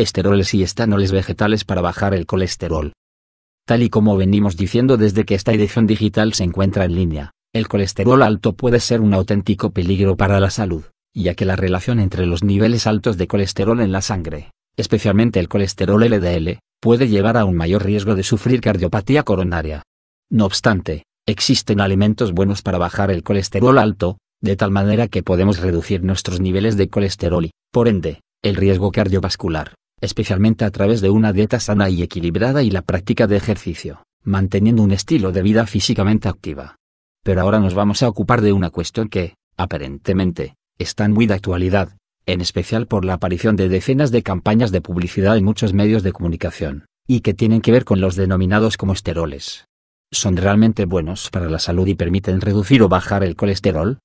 esteroles y estanoles vegetales para bajar el colesterol. Tal y como venimos diciendo desde que esta edición digital se encuentra en línea, el colesterol alto puede ser un auténtico peligro para la salud, ya que la relación entre los niveles altos de colesterol en la sangre, especialmente el colesterol LDL, puede llevar a un mayor riesgo de sufrir cardiopatía coronaria. No obstante, existen alimentos buenos para bajar el colesterol alto, de tal manera que podemos reducir nuestros niveles de colesterol y, por ende, el riesgo cardiovascular especialmente a través de una dieta sana y equilibrada y la práctica de ejercicio, manteniendo un estilo de vida físicamente activa. Pero ahora nos vamos a ocupar de una cuestión que, aparentemente, está en muy de actualidad, en especial por la aparición de decenas de campañas de publicidad en muchos medios de comunicación, y que tienen que ver con los denominados como esteroles. Son realmente buenos para la salud y permiten reducir o bajar el colesterol,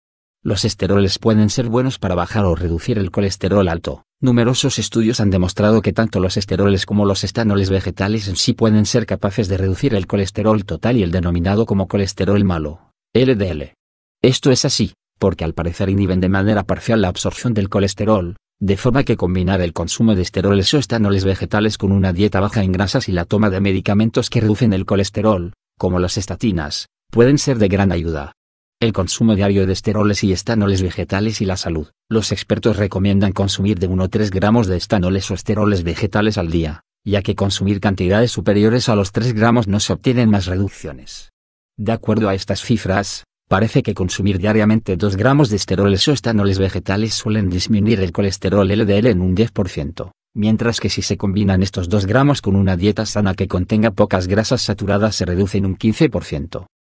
los esteroles pueden ser buenos para bajar o reducir el colesterol alto. Numerosos estudios han demostrado que tanto los esteroles como los estanoles vegetales en sí pueden ser capaces de reducir el colesterol total y el denominado como colesterol malo, LDL. Esto es así, porque al parecer inhiben de manera parcial la absorción del colesterol, de forma que combinar el consumo de esteroles o estanoles vegetales con una dieta baja en grasas y la toma de medicamentos que reducen el colesterol, como las estatinas, pueden ser de gran ayuda el consumo diario de esteroles y estanoles vegetales y la salud. Los expertos recomiendan consumir de 1 a 3 gramos de estanoles o esteroles vegetales al día, ya que consumir cantidades superiores a los 3 gramos no se obtienen más reducciones. De acuerdo a estas cifras, parece que consumir diariamente 2 gramos de esteroles o estanoles vegetales suelen disminuir el colesterol LDL en un 10%, mientras que si se combinan estos 2 gramos con una dieta sana que contenga pocas grasas saturadas se reduce en un 15%.